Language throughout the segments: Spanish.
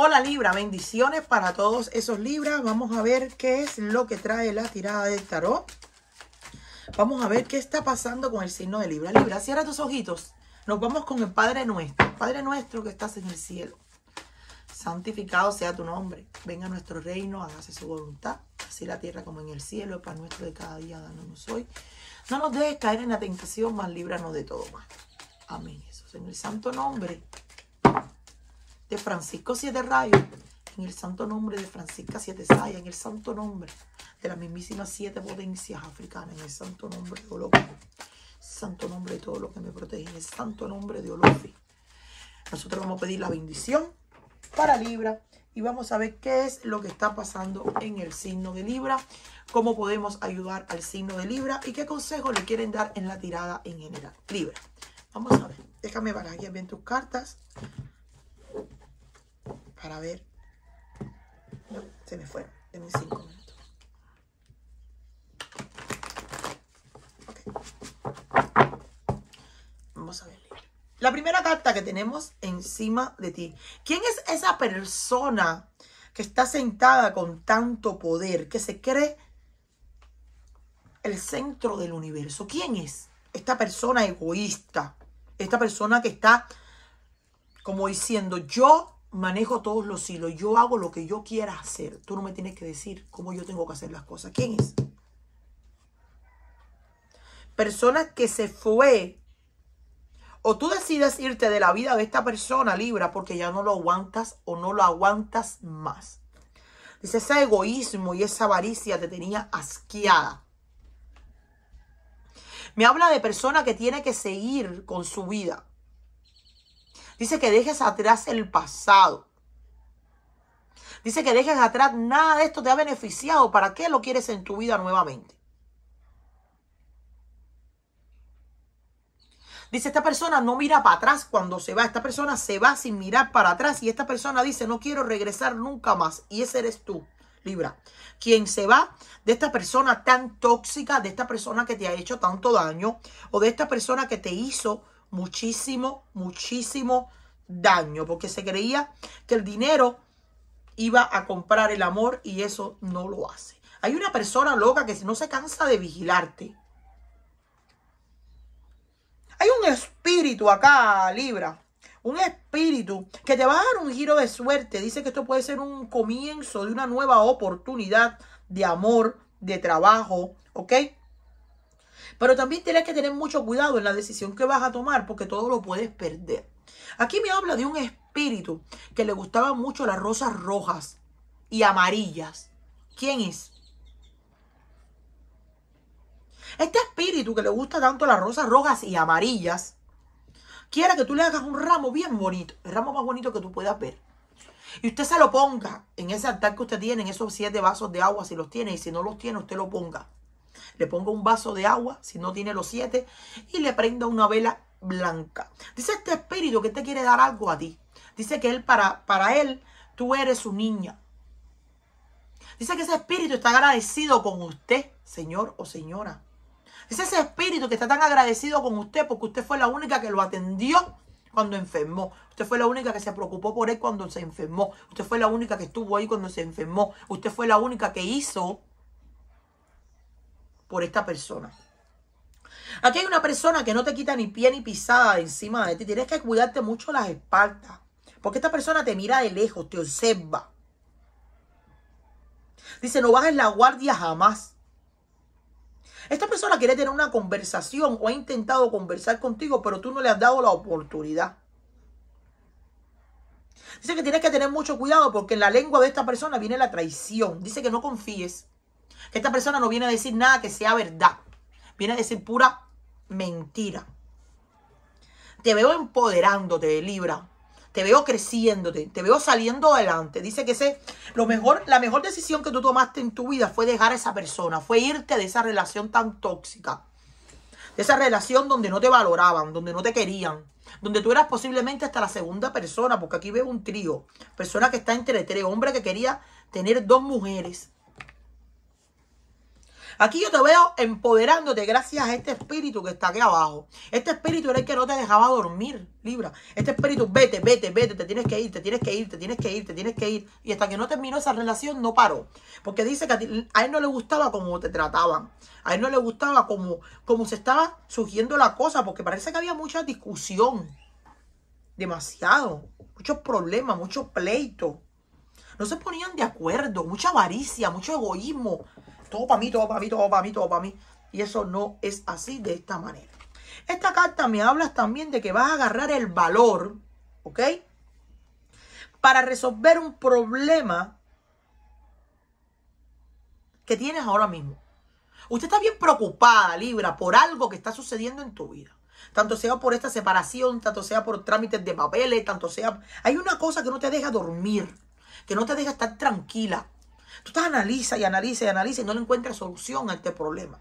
Hola Libra, bendiciones para todos esos Libras. Vamos a ver qué es lo que trae la tirada de tarot. Vamos a ver qué está pasando con el signo de Libra. Libra, cierra tus ojitos. Nos vamos con el Padre Nuestro. Padre Nuestro que estás en el cielo. Santificado sea tu nombre. Venga nuestro reino, hágase su voluntad. Así la tierra como en el cielo. El pan nuestro de cada día, dándonos hoy. No nos dejes caer en la tentación, más líbranos de todo mal. Amén, Jesús. En el santo nombre de Francisco Siete Rayos, en el santo nombre de Francisca Siete Saya, en el santo nombre de las mismísimas siete potencias africanas, en el santo nombre de Olofi, santo nombre de todo lo que me protege, en el santo nombre de Olofi. Nosotros vamos a pedir la bendición para Libra y vamos a ver qué es lo que está pasando en el signo de Libra, cómo podemos ayudar al signo de Libra y qué consejo le quieren dar en la tirada en general. Libra, vamos a ver, déjame aquí bien tus cartas para ver. Se me De mis cinco minutos. Vamos a ver. La primera carta que tenemos encima de ti. ¿Quién es esa persona que está sentada con tanto poder, que se cree el centro del universo? ¿Quién es esta persona egoísta? Esta persona que está como diciendo, yo manejo todos los hilos, yo hago lo que yo quiera hacer. Tú no me tienes que decir cómo yo tengo que hacer las cosas. ¿Quién es? Persona que se fue. O tú decides irte de la vida de esta persona, Libra, porque ya no lo aguantas o no lo aguantas más. Dice, ese egoísmo y esa avaricia te tenía asqueada. Me habla de persona que tiene que seguir con su vida Dice que dejes atrás el pasado. Dice que dejes atrás nada de esto te ha beneficiado. ¿Para qué lo quieres en tu vida nuevamente? Dice, esta persona no mira para atrás cuando se va. Esta persona se va sin mirar para atrás. Y esta persona dice, no quiero regresar nunca más. Y ese eres tú, Libra. Quien se va de esta persona tan tóxica, de esta persona que te ha hecho tanto daño, o de esta persona que te hizo muchísimo, muchísimo daño, porque se creía que el dinero iba a comprar el amor y eso no lo hace. Hay una persona loca que no se cansa de vigilarte. Hay un espíritu acá, Libra. Un espíritu que te va a dar un giro de suerte. Dice que esto puede ser un comienzo de una nueva oportunidad de amor, de trabajo, ¿ok? Pero también tienes que tener mucho cuidado en la decisión que vas a tomar porque todo lo puedes perder. Aquí me habla de un espíritu que le gustaban mucho las rosas rojas y amarillas. ¿Quién es? Este espíritu que le gusta tanto las rosas rojas y amarillas, quiere que tú le hagas un ramo bien bonito, el ramo más bonito que tú puedas ver. Y usted se lo ponga en ese altar que usted tiene, en esos siete vasos de agua, si los tiene, y si no los tiene, usted lo ponga le ponga un vaso de agua, si no tiene los siete, y le prenda una vela blanca. Dice este espíritu que te quiere dar algo a ti. Dice que él para, para él, tú eres su niña. Dice que ese espíritu está agradecido con usted, señor o señora. Dice ese espíritu que está tan agradecido con usted porque usted fue la única que lo atendió cuando enfermó. Usted fue la única que se preocupó por él cuando se enfermó. Usted fue la única que estuvo ahí cuando se enfermó. Usted fue la única que hizo por esta persona. Aquí hay una persona que no te quita ni pie ni pisada encima de ti. Tienes que cuidarte mucho las espaldas. Porque esta persona te mira de lejos, te observa. Dice, no bajes la guardia jamás. Esta persona quiere tener una conversación o ha intentado conversar contigo, pero tú no le has dado la oportunidad. Dice que tienes que tener mucho cuidado porque en la lengua de esta persona viene la traición. Dice que no confíes esta persona no viene a decir nada que sea verdad. Viene a decir pura mentira. Te veo empoderándote, Libra. Te veo creciéndote, te veo saliendo adelante. Dice que lo mejor, la mejor decisión que tú tomaste en tu vida fue dejar a esa persona, fue irte de esa relación tan tóxica. De esa relación donde no te valoraban, donde no te querían, donde tú eras posiblemente hasta la segunda persona, porque aquí veo un trío, persona que está entre tres, hombre que quería tener dos mujeres, Aquí yo te veo empoderándote gracias a este espíritu que está aquí abajo. Este espíritu era el que no te dejaba dormir, Libra. Este espíritu, vete, vete, vete, te tienes que ir, te tienes que ir, te tienes que ir, te tienes que ir. Y hasta que no terminó esa relación, no paró. Porque dice que a, él no le gustaba cómo te trataban. A él no le gustaba cómo, se estaba surgiendo la cosa, porque parece que había mucha discusión. Demasiado. Muchos problemas, muchos pleitos no se ponían de acuerdo, mucha avaricia, mucho egoísmo todo para mí, todo para mí, todo para mí, todo para mí. Y eso no es así de esta manera. Esta carta me hablas también de que vas a agarrar el valor, ¿ok? Para resolver un problema que tienes ahora mismo. Usted está bien preocupada, Libra, por algo que está sucediendo en tu vida. Tanto sea por esta separación, tanto sea por trámites de papeles, tanto sea... Hay una cosa que no te deja dormir, que no te deja estar tranquila. Tú estás analiza y analiza y analiza y no le encuentras solución a este problema.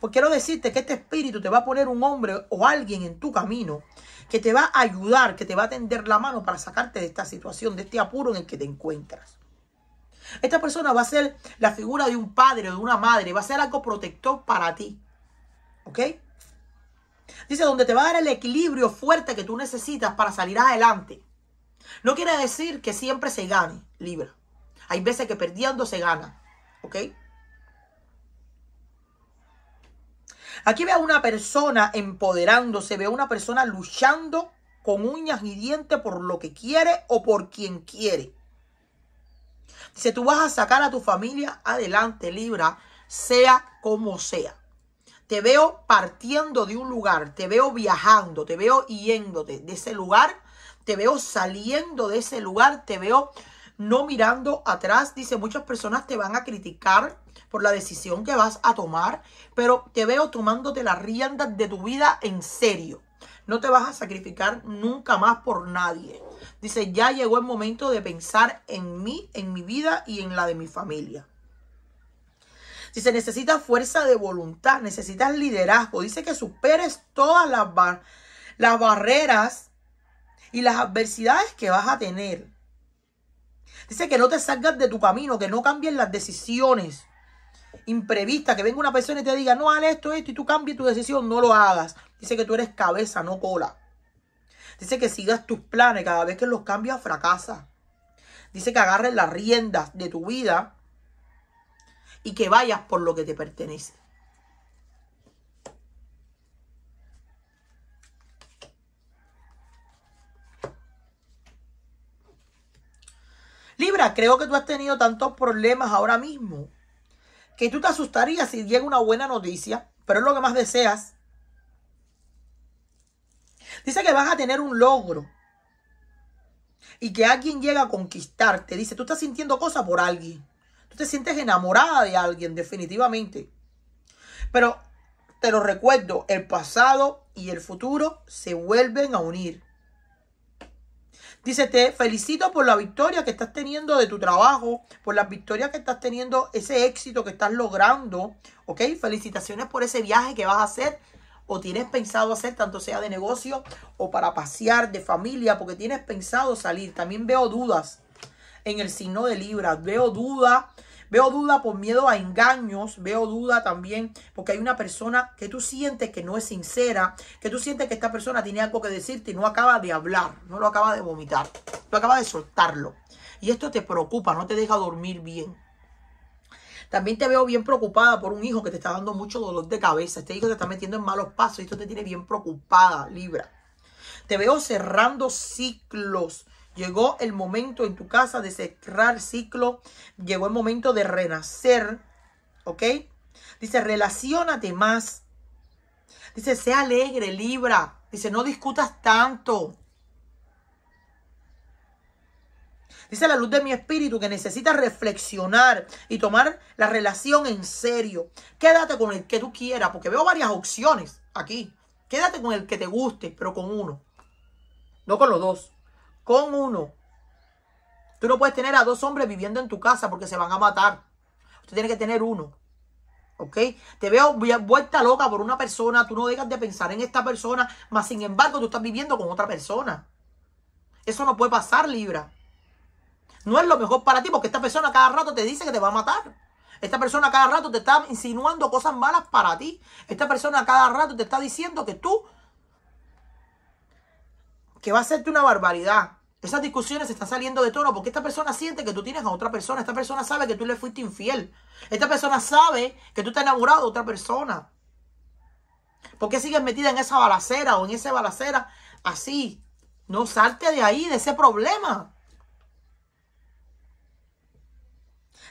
Porque quiero decirte que este espíritu te va a poner un hombre o alguien en tu camino que te va a ayudar, que te va a tender la mano para sacarte de esta situación, de este apuro en el que te encuentras. Esta persona va a ser la figura de un padre o de una madre, va a ser algo protector para ti. ¿Ok? Dice, donde te va a dar el equilibrio fuerte que tú necesitas para salir adelante. No quiere decir que siempre se gane, Libra. Hay veces que perdiendo se gana, ¿ok? Aquí veo a una persona empoderándose, veo a una persona luchando con uñas y dientes por lo que quiere o por quien quiere. Dice, tú vas a sacar a tu familia adelante, Libra, sea como sea. Te veo partiendo de un lugar, te veo viajando, te veo yéndote de ese lugar, te veo saliendo de ese lugar, te veo no mirando atrás. Dice, muchas personas te van a criticar por la decisión que vas a tomar, pero te veo tomándote las riendas de tu vida en serio. No te vas a sacrificar nunca más por nadie. Dice, ya llegó el momento de pensar en mí, en mi vida y en la de mi familia. Dice, necesitas fuerza de voluntad, necesitas liderazgo. Dice que superes todas las, las barreras y las adversidades que vas a tener. Dice que no te salgas de tu camino, que no cambien las decisiones imprevistas, que venga una persona y te diga, no, haz esto, esto, y tú cambies tu decisión, no lo hagas. Dice que tú eres cabeza, no cola. Dice que sigas tus planes, cada vez que los cambias fracasas. Dice que agarres las riendas de tu vida y que vayas por lo que te pertenece. creo que tú has tenido tantos problemas ahora mismo que tú te asustarías si llega una buena noticia, pero es lo que más deseas. Dice que vas a tener un logro y que alguien llega a conquistarte. Dice, tú estás sintiendo cosas por alguien. Tú te sientes enamorada de alguien, definitivamente. Pero te lo recuerdo, el pasado y el futuro se vuelven a unir. Dice, te felicito por la victoria que estás teniendo de tu trabajo, por las victorias que estás teniendo, ese éxito que estás logrando, ¿ok? Felicitaciones por ese viaje que vas a hacer o tienes pensado hacer, tanto sea de negocio o para pasear de familia, porque tienes pensado salir. También veo dudas en el signo de Libra, veo dudas. Veo duda por miedo a engaños. Veo duda también porque hay una persona que tú sientes que no es sincera, que tú sientes que esta persona tiene algo que decirte y no acaba de hablar, no lo acaba de vomitar, no acaba de soltarlo. Y esto te preocupa, no te deja dormir bien. También te veo bien preocupada por un hijo que te está dando mucho dolor de cabeza. Este hijo te está metiendo en malos pasos y esto te tiene bien preocupada, Libra. Te veo cerrando ciclos, Llegó el momento en tu casa de cerrar ciclo. Llegó el momento de renacer. ¿Ok? Dice, relacionate más. Dice, sea alegre, Libra. Dice, no discutas tanto. Dice la luz de mi espíritu que necesita reflexionar y tomar la relación en serio. Quédate con el que tú quieras, porque veo varias opciones aquí. Quédate con el que te guste, pero con uno. No con los dos con uno. Tú no puedes tener a dos hombres viviendo en tu casa porque se van a matar. Usted tiene que tener uno. ¿Ok? Te veo vuelta loca por una persona. Tú no dejas de pensar en esta persona. Mas, sin embargo, tú estás viviendo con otra persona. Eso no puede pasar, Libra. No es lo mejor para ti porque esta persona cada rato te dice que te va a matar. Esta persona cada rato te está insinuando cosas malas para ti. Esta persona cada rato te está diciendo que tú que va a hacerte una barbaridad. Esas discusiones se están saliendo de tono porque esta persona siente que tú tienes a otra persona. Esta persona sabe que tú le fuiste infiel. Esta persona sabe que tú te has enamorado de otra persona. ¿Por qué sigues metida en esa balacera o en esa balacera así? No salte de ahí, de ese problema.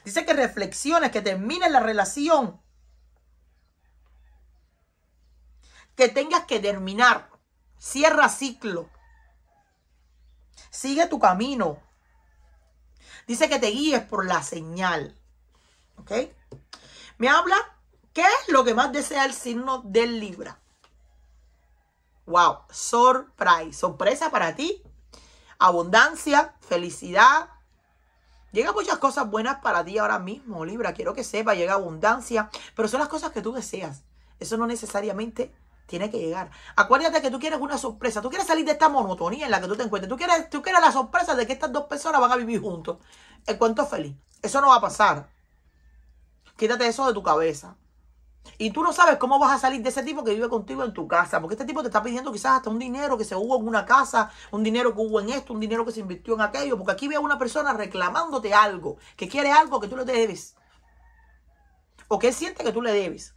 Dice que reflexiones, que termine la relación. Que tengas que terminar. Cierra ciclo. Sigue tu camino. Dice que te guíes por la señal. ¿Ok? Me habla, ¿qué es lo que más desea el signo del Libra? Wow, surprise, sorpresa para ti. Abundancia, felicidad. Llega muchas cosas buenas para ti ahora mismo, Libra. Quiero que sepa, llega abundancia, pero son las cosas que tú deseas. Eso no necesariamente tiene que llegar. Acuérdate que tú quieres una sorpresa. Tú quieres salir de esta monotonía en la que tú te encuentres. Tú quieres, tú la sorpresa de que estas dos personas van a vivir juntos. El cuento feliz. Eso no va a pasar. Quítate eso de tu cabeza. Y tú no sabes cómo vas a salir de ese tipo que vive contigo en tu casa. Porque este tipo te está pidiendo quizás hasta un dinero que se hubo en una casa, un dinero que hubo en esto, un dinero que se invirtió en aquello. Porque aquí veo una persona reclamándote algo, que quiere algo que tú le debes. O que él siente que tú le debes.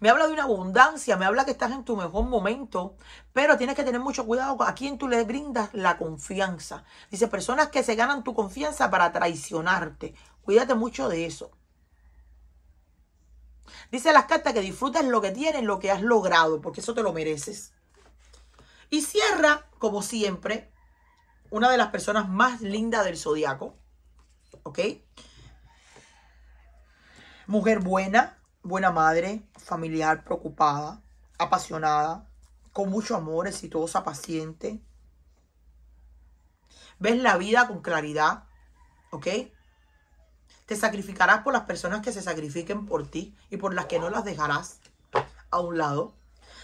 me habla de una abundancia, me habla que estás en tu mejor momento, pero tienes que tener mucho cuidado a quien tú le brindas la confianza. Dice, personas que se ganan tu confianza para traicionarte. Cuídate mucho de eso. Dice las cartas que disfrutas lo que tienes, lo que has logrado, porque eso te lo mereces. Y cierra, como siempre, una de las personas más lindas del zodiaco. ¿Ok? Mujer buena, buena madre, familiar, preocupada, apasionada, con mucho amor, exitosa, paciente. Ves la vida con claridad, ¿ok? Te sacrificarás por las personas que se sacrifiquen por ti y por las que no las dejarás a un lado.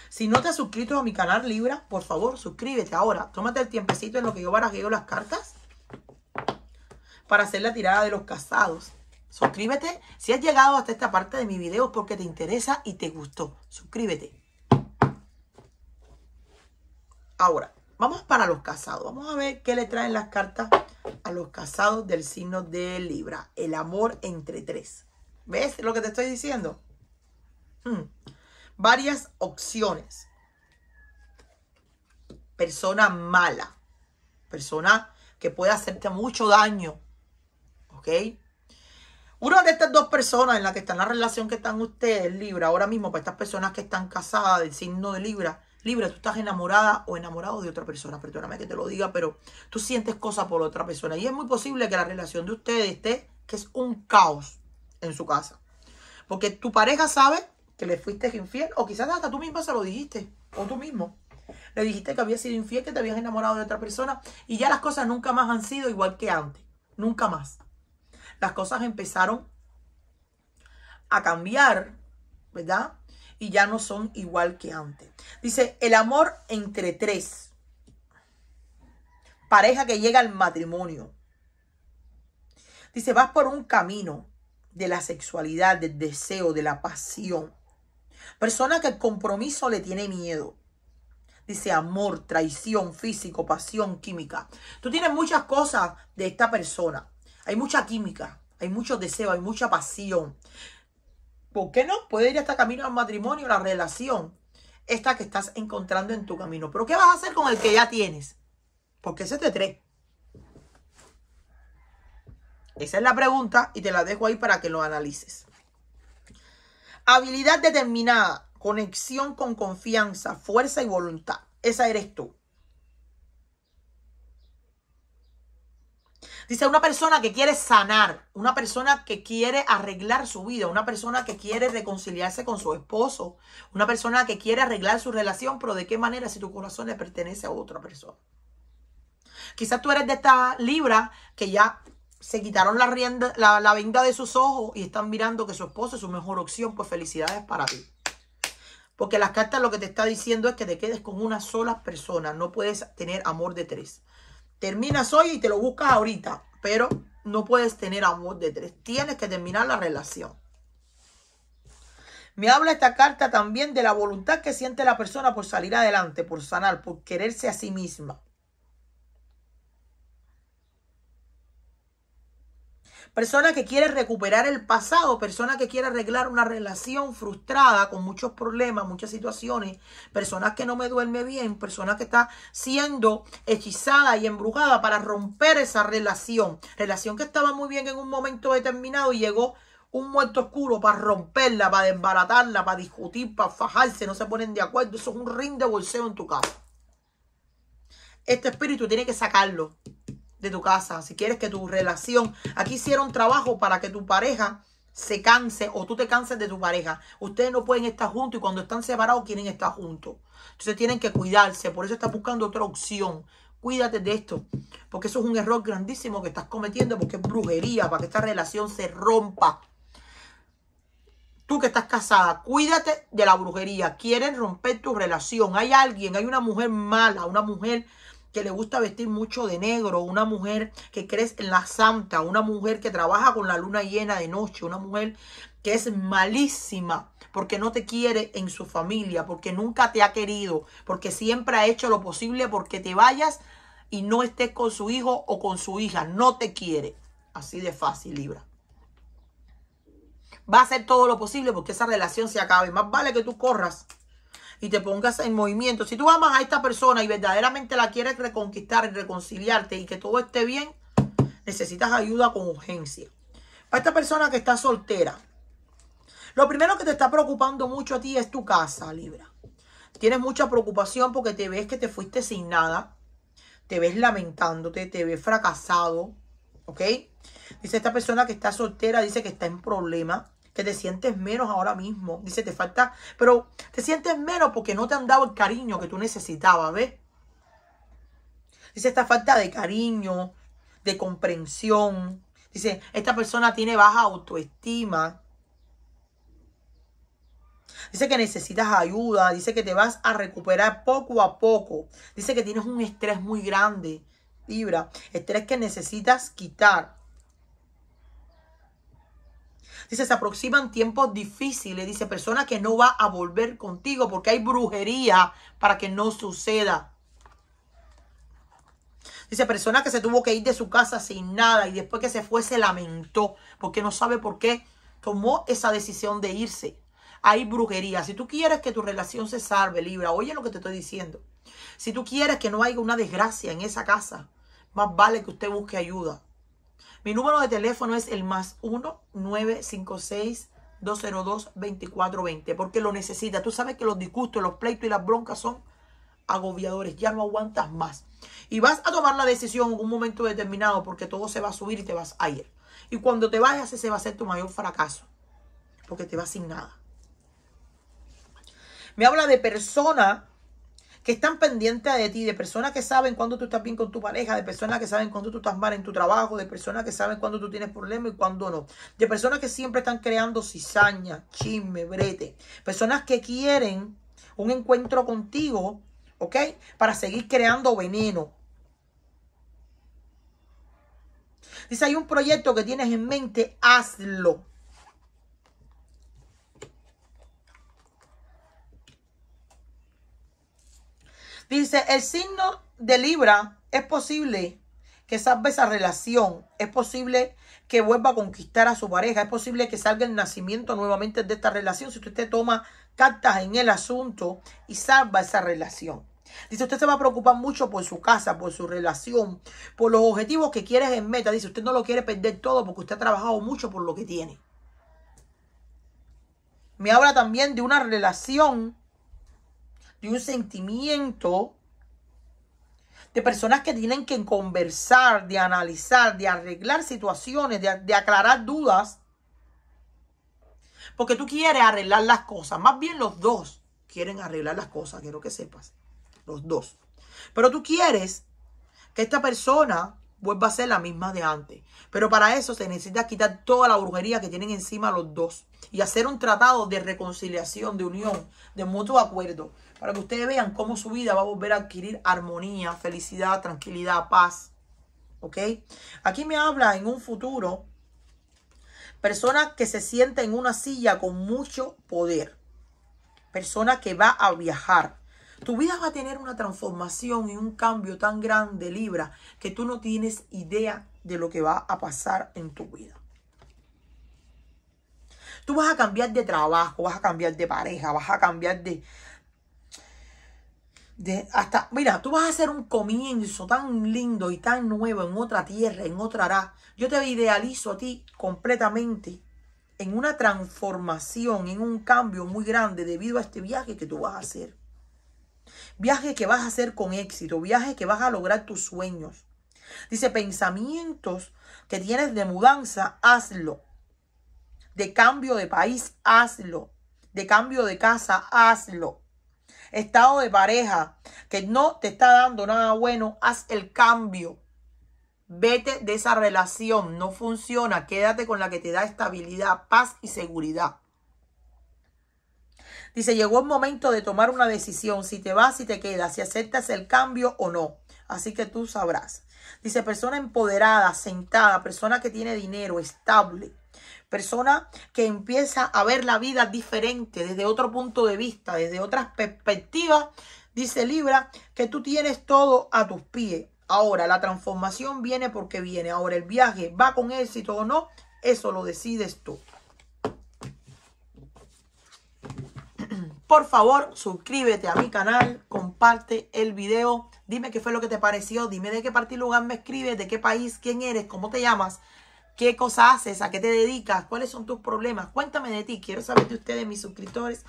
Si no te has suscrito a mi canal Libra, por favor, suscríbete ahora. Tómate el tiempecito en lo que yo barajeo las cartas para hacer la tirada de los casados. Suscríbete. Si has llegado hasta esta parte de mi video porque te interesa y te gustó. Suscríbete. Ahora, vamos para los casados. Vamos a ver qué le traen las cartas a los casados del signo de Libra. El amor entre tres. ¿Ves lo que te estoy diciendo? Hmm. Varias opciones. Persona mala. Persona que puede hacerte mucho daño. ¿Ok? Una de estas dos personas en la que está en la relación que están ustedes, Libra, ahora mismo, para estas personas que están casadas del signo de Libra, Libra, tú estás enamorada o enamorado de otra persona, perdóname que te lo diga, pero tú sientes cosas por otra persona. Y es muy posible que la relación de ustedes esté, que es un caos en su casa. Porque tu pareja sabe que le fuiste infiel, o quizás hasta tú misma se lo dijiste, o tú mismo. Le dijiste que había sido infiel, que te habías enamorado de otra persona, y ya las cosas nunca más han sido igual que antes. Nunca más las cosas empezaron a cambiar, ¿verdad? Y ya no son igual que antes. Dice, el amor entre tres. Pareja que llega al matrimonio. Dice, vas por un camino de la sexualidad, del deseo, de la pasión. Persona que el compromiso le tiene miedo. Dice amor, traición, físico, pasión, química. Tú tienes muchas cosas de esta persona. Hay mucha química, hay mucho deseo, hay mucha pasión. ¿Por qué no? Puede ir hasta camino al matrimonio, la relación, esta que estás encontrando en tu camino. Pero ¿qué vas a hacer con el que ya tienes? Porque ese te tres. Esa es la pregunta y te la dejo ahí para que lo analices. Habilidad determinada, conexión con confianza, fuerza y voluntad. Esa eres tú. Dice una persona que quiere sanar, una persona que quiere arreglar su vida, una persona que quiere reconciliarse con su esposo, una persona que quiere arreglar su relación, pero ¿de qué manera si tu corazón le pertenece a otra persona? Quizás tú eres de esta Libra que ya se quitaron la, rienda, la, venda de sus ojos y están mirando que su esposo es su mejor opción, pues felicidades para ti. Porque las cartas lo que te está diciendo es que te quedes con una sola persona. No puedes tener amor de tres. Terminas hoy y te lo buscas ahorita, pero no puedes tener amor de tres. Tienes que terminar la relación. Me habla esta carta también de la voluntad que siente la persona por salir adelante, por sanar, por quererse a sí misma. persona que quiere recuperar el pasado, persona que quiere arreglar una relación frustrada con muchos problemas, muchas situaciones, personas que no me duerme bien, personas que está siendo hechizada y embrujada para romper esa relación, relación que estaba muy bien en un momento determinado y llegó un muerto oscuro para romperla, para desbaratarla, para discutir, para fajarse, no se ponen de acuerdo, eso es un ring de bolseo en tu casa. Este espíritu tiene que sacarlo de tu casa, si quieres que tu relación, aquí hicieron trabajo para que tu pareja se canse o tú te canses de tu pareja. Ustedes no pueden estar juntos y cuando están separados quieren estar juntos. Entonces tienen que cuidarse, por eso estás buscando otra opción. Cuídate de esto, porque eso es un error grandísimo que estás cometiendo, porque es brujería, para que esta relación se rompa. Tú que estás casada, cuídate de la brujería. Quieren romper tu relación. Hay alguien, hay una mujer mala, una mujer que le gusta vestir mucho de negro, una mujer que crees en la santa, una mujer que trabaja con la luna llena de noche, una mujer que es malísima porque no te quiere en su familia, porque nunca te ha querido, porque siempre ha hecho lo posible porque te vayas y no estés con su hijo o con su hija, no te quiere. Así de fácil, Libra. Va a hacer todo lo posible porque esa relación se acabe. Más vale que tú corras y te pongas en movimiento. Si tú amas a esta persona y verdaderamente la quieres reconquistar y reconciliarte y que todo esté bien, necesitas ayuda con urgencia. Para esta persona que está soltera, lo primero que te está preocupando mucho a ti es tu casa, Libra. Tienes mucha preocupación porque te ves que te fuiste sin nada, te ves lamentándote, te ves fracasado, ¿ok? Dice esta persona que está soltera, dice que está en problemas que te sientes menos ahora mismo. Dice, te falta, pero te sientes menos porque no te han dado el cariño que tú necesitabas, ¿ves? Dice, esta falta de cariño, de comprensión. Dice, esta persona tiene baja autoestima. Dice que necesitas ayuda, dice que te vas a recuperar poco a poco. Dice que tienes un estrés muy grande, Libra, estrés que necesitas quitar. Dice, se aproximan tiempos difíciles. Dice, persona que no va a volver contigo porque hay brujería para que no suceda. Dice, persona que se tuvo que ir de su casa sin nada y después que se fue se lamentó porque no sabe por qué tomó esa decisión de irse. Hay brujería. Si tú quieres que tu relación se salve, Libra, oye lo que te estoy diciendo. Si tú quieres que no haya una desgracia en esa casa, más vale que usted busque ayuda. Mi número de teléfono es el más 1-956-202-2420, porque lo necesita. Tú sabes que los disgustos, los pleitos y las broncas son agobiadores, ya no aguantas más. Y vas a tomar la decisión en un momento determinado porque todo se va a subir y te vas a ir. Y cuando te vayas, ese va a ser tu mayor fracaso, porque te vas sin nada. Me habla de persona que están pendientes de ti, de personas que saben cuando tú estás bien con tu pareja, de personas que saben cuando tú estás mal en tu trabajo, de personas que saben cuando tú tienes problemas y cuando no, de personas que siempre están creando cizaña, chisme, brete, personas que quieren un encuentro contigo, ¿ok? Para seguir creando veneno. Dice, hay un proyecto que tienes en mente, hazlo. Dice, el signo de Libra es posible que salve esa relación, es posible que vuelva a conquistar a su pareja, es posible que salga el nacimiento nuevamente de esta relación, si usted toma cartas en el asunto y salva esa relación. Dice, usted se va a preocupar mucho por su casa, por su relación, por los objetivos que quiere en meta. Dice, usted no lo quiere perder todo porque usted ha trabajado mucho por lo que tiene. Me habla también de una relación de un sentimiento de personas que tienen que conversar, de analizar, de arreglar situaciones, de, de aclarar dudas. Porque tú quieres arreglar las cosas. Más bien los dos quieren arreglar las cosas, quiero que sepas. Los dos. Pero tú quieres que esta persona vuelva a ser la misma de antes. Pero para eso se necesita quitar toda la brujería que tienen encima los dos y hacer un tratado de reconciliación, de unión, de mutuo acuerdo para que ustedes vean cómo su vida va a volver a adquirir armonía, felicidad, tranquilidad, paz. ¿Ok? Aquí me habla en un futuro Persona que se sienta en una silla con mucho poder, persona que va a viajar. Tu vida va a tener una transformación y un cambio tan grande, Libra, que tú no tienes idea de lo que va a pasar en tu vida. Tú vas a cambiar de trabajo, vas a cambiar de pareja, vas a cambiar de, de hasta, mira, tú vas a hacer un comienzo tan lindo y tan nuevo en otra tierra, en otra hará. Yo te idealizo a ti completamente en una transformación, en un cambio muy grande debido a este viaje que tú vas a hacer. Viaje que vas a hacer con éxito, viaje que vas a lograr tus sueños. Dice, pensamientos que tienes de mudanza, hazlo. De cambio de país, hazlo. De cambio de casa, hazlo estado de pareja que no te está dando nada bueno, haz el cambio. Vete de esa relación, no funciona, quédate con la que te da estabilidad, paz y seguridad. Dice, llegó el momento de tomar una decisión, si te vas, si te quedas, si aceptas el cambio o no. Así que tú sabrás. Dice, persona empoderada, sentada, persona que tiene dinero, estable persona que empieza a ver la vida diferente, desde otro punto de vista, desde otras perspectivas, dice Libra, que tú tienes todo a tus pies. Ahora, la transformación viene porque viene. Ahora, el viaje va con éxito o no, eso lo decides tú. Por favor, suscríbete a mi canal, comparte el video, dime qué fue lo que te pareció, dime de qué partido lugar me escribes, de qué país, quién eres, cómo te llamas. ¿Qué cosa haces? ¿A qué te dedicas? ¿Cuáles son tus problemas? Cuéntame de ti. Quiero saber de ustedes, mis suscriptores,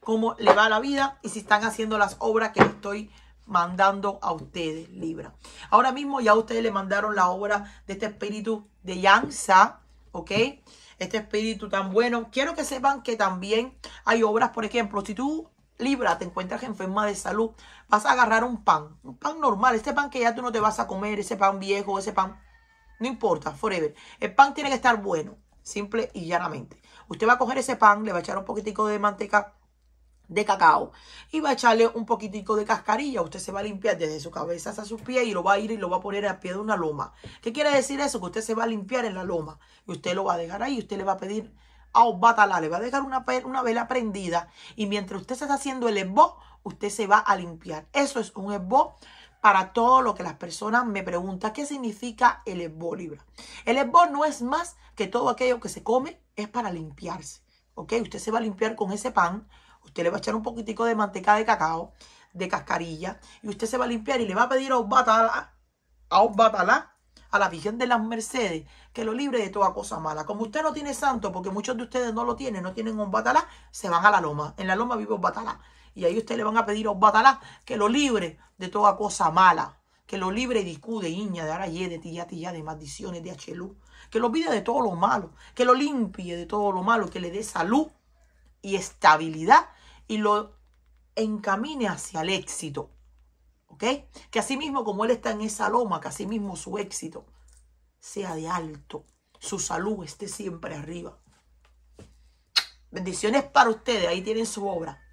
cómo le va la vida y si están haciendo las obras que les estoy mandando a ustedes, Libra. Ahora mismo ya ustedes le mandaron la obra de este espíritu de yangsa ¿ok? Este espíritu tan bueno. Quiero que sepan que también hay obras, por ejemplo, si tú, Libra, te encuentras enferma de salud, vas a agarrar un pan, un pan normal, este pan que ya tú no te vas a comer, ese pan viejo, ese pan no importa, forever. El pan tiene que estar bueno, simple y llanamente. Usted va a coger ese pan, le va a echar un poquitico de manteca de cacao y va a echarle un poquitico de cascarilla. Usted se va a limpiar desde su cabeza hasta sus pies y lo va a ir y lo va a poner al pie de una loma. ¿Qué quiere decir eso? Que usted se va a limpiar en la loma y usted lo va a dejar ahí usted le va a pedir a Obatala, le va a dejar una, una vela prendida y mientras usted se está haciendo el esbo, usted se va a limpiar. Eso es un esbo para todo lo que las personas me preguntan. ¿Qué significa el esbó, Libra? El esbó no es más que todo aquello que se come, es para limpiarse. ¿Ok? Usted se va a limpiar con ese pan, usted le va a echar un poquitico de manteca de cacao, de cascarilla, y usted se va a limpiar y le va a pedir a Osbatala, a Osbatala, a la Virgen de las Mercedes, que lo libre de toda cosa mala. Como usted no tiene santo, porque muchos de ustedes no lo tienen, no tienen un se van a la loma. En la loma vive un y ahí usted le van a pedir a Osbatalá que lo libre de toda cosa mala. Que lo libre de de iña, de araye, de tilla, de maldiciones, de HLU. Que lo olvide de todo lo malo. Que lo limpie de todo lo malo. Que le dé salud y estabilidad. Y lo encamine hacia el éxito. ¿Ok? Que así mismo como él está en esa loma, que así mismo su éxito sea de alto. Su salud esté siempre arriba. Bendiciones para ustedes. Ahí tienen su obra.